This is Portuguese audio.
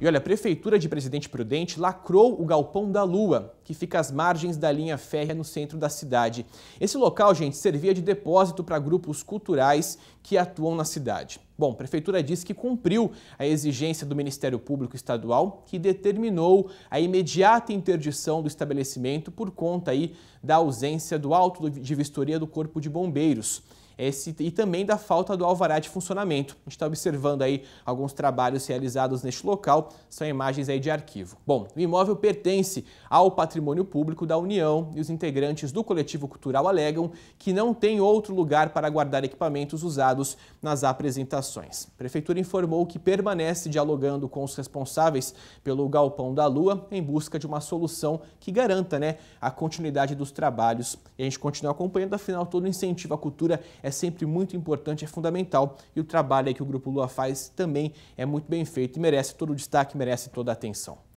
E olha, a Prefeitura de Presidente Prudente lacrou o Galpão da Lua, que fica às margens da linha férrea no centro da cidade. Esse local, gente, servia de depósito para grupos culturais que atuam na cidade. Bom, a Prefeitura diz que cumpriu a exigência do Ministério Público Estadual, que determinou a imediata interdição do estabelecimento por conta aí da ausência do auto de vistoria do Corpo de Bombeiros esse, e também da falta do alvará de funcionamento. A gente está observando aí alguns trabalhos realizados neste local, são imagens aí de arquivo. Bom, o imóvel pertence ao patrimônio público da União e os integrantes do coletivo cultural alegam que não tem outro lugar para guardar equipamentos usados nas apresentações. A prefeitura informou que permanece dialogando com os responsáveis pelo Galpão da Lua em busca de uma solução que garanta né, a continuidade dos trabalhos. E a gente continua acompanhando, afinal, todo incentivo à cultura é é sempre muito importante, é fundamental. E o trabalho que o Grupo Lua faz também é muito bem feito e merece todo o destaque, merece toda a atenção.